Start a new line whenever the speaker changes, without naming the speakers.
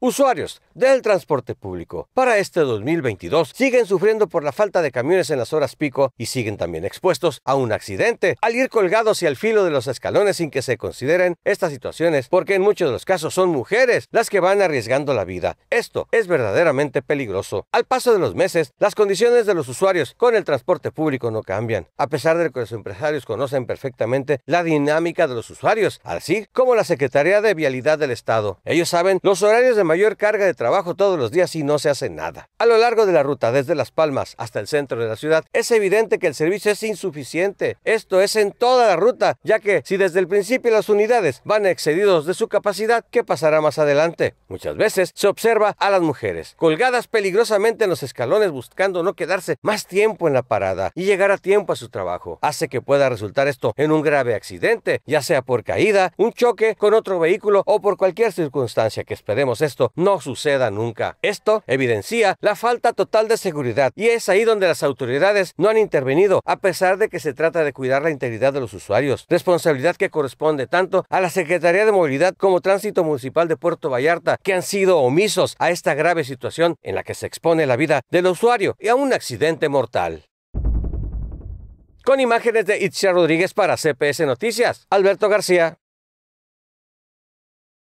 Usuarios del transporte público para este 2022 siguen sufriendo por la falta de camiones en las horas pico y siguen también expuestos a un accidente al ir colgados y al filo de los escalones sin que se consideren estas situaciones porque en muchos de los casos son mujeres las que van arriesgando la vida. Esto es verdaderamente peligroso. Al paso de los meses, las condiciones de los usuarios con el transporte público no cambian, a pesar de que los empresarios conocen perfectamente la dinámica de los usuarios, así como la Secretaría de Vialidad del Estado. Ellos saben los horarios de mayor carga de trabajo todos los días y no se hace nada. A lo largo de la ruta, desde Las Palmas hasta el centro de la ciudad, es evidente que el servicio es insuficiente. Esto es en toda la ruta, ya que si desde el principio las unidades van excedidos de su capacidad, ¿qué pasará más adelante? Muchas veces se observa a las mujeres colgadas peligrosamente en los escalones buscando no quedarse más tiempo en la parada y llegar a tiempo a su trabajo. Hace que pueda resultar esto en un grave accidente, ya sea por caída, un choque con otro vehículo o por cualquier circunstancia que esperemos no suceda nunca. Esto evidencia la falta total de seguridad y es ahí donde las autoridades no han intervenido a pesar de que se trata de cuidar la integridad de los usuarios, responsabilidad que corresponde tanto a la Secretaría de Movilidad como Tránsito Municipal de Puerto Vallarta, que han sido omisos a esta grave situación en la que se expone la vida del usuario y a un accidente mortal. Con imágenes de Itzia Rodríguez para CPS Noticias, Alberto García.